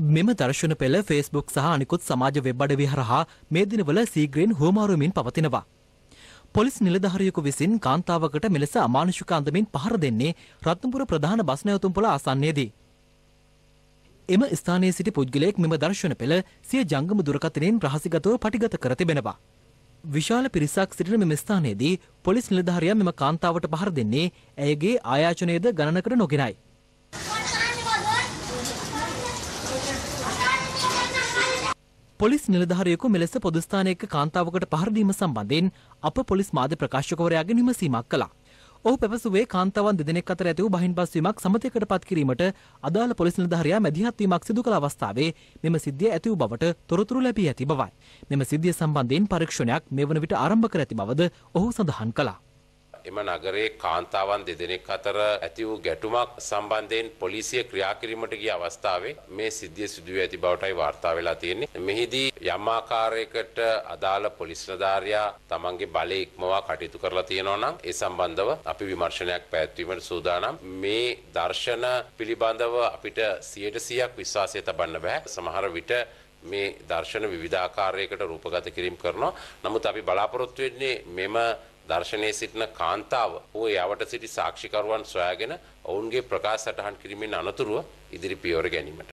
මෙම දර්ශන පෙළ ෆේස්බුක් සහ අනිකුත් සමාජ වෙබ් අඩවි හරහා මේ දිනවල සීග්‍රයෙන් හුවමාරුවමින් පවතිනවා. පොලිස් නිලධාරියෙකු විසින් කාන්තාවකට මෙලෙස අමානුෂික අන්දමින් පහර දෙන්නේ රත්නපුර ප්‍රධාන බස් නැවතුම්පොළ ආසන්නයේදී. එම ස්ථානයේ සිටි පුද්ගලයෙක් මෙම දර්ශන පෙළ සිය ජංගම දුරකථනයෙන් රහසිගතව පටිගත කර තිබෙනවා. විශාල පිරිසක් සිටින මෙම ස්ථානයේදී පොලිස් නිලධාරියා මෙම කාන්තාවට පහර දෙන්නේ ඇයගේ ආයාචනයේද ගණනකට නොගෙනයි. පොලිස් නිලධාරයෙකු මෙලෙස පොදුස්ථානයක කාන්තාවකට පහරදීම සම්බන්ධයෙන් අප පොලිස් මාධ්‍ය ප්‍රකාශකවරයාගෙන් විමසීමක් කළා. ඔහු පැවසුවේ කාන්තාවන් දෙදෙනෙක් අතර ඇතිව බහින්පස්වීමක් සමතයකට පත්කිරීමට අදාළ පොලිස් නිලධාරියා මැදිහත්වීමක් සිදු කළ අවස්ථාවේ මෙම සිද්ධිය ඇතිව බවට තොරතුරු ලැබී ඇති බවයි. මෙම සිද්ධිය සම්බන්ධයෙන් පරීක්ෂණයක් මෙවන විට ආරම්භ කර ඇති බවද ඔහු සඳහන් කළා. එම නගරයේ කාන්තාවන් දෙදෙනෙක් අතර ඇති වූ ගැටුමක් සම්බන්ධයෙන් පොලිසිය ක්‍රියා කිරීමට ගිය අවස්ථාවේ මේ සිද්ධිය සිදු වී ඇති බවටයි වාර්තා වෙලා තියෙන්නේ. මෙහිදී යම් ආකාරයකට අදාළ පොලිස් නිලධාරියා තමන්ගේ බලය ඉක්මවා කටයුතු කරලා තියෙනවා නම් ඒ සම්බන්ධව අපි විමර්ශනයක් පැවැත්වීමට සූදානම්. මේ දර්ශන පිළිබඳව අපිට 100% විශ්වාසය තබන්න බෑ. සමහර විට මේ දර්ශන විවිධාකාරයකට රූපගත කිරීම කරනවා. නමුත් අපි බලාපොරොත්තු වෙන්නේ මෙම දර්ශනයේ සිටින කාන්තාව හෝ යවට සිටි සාක්ෂිකරුවන් සොයාගෙන ඔවුන්ගේ ප්‍රකාශ සටහන් කිරීමෙන් අනතුරුව ඉදිරි පියවර ගැනීමට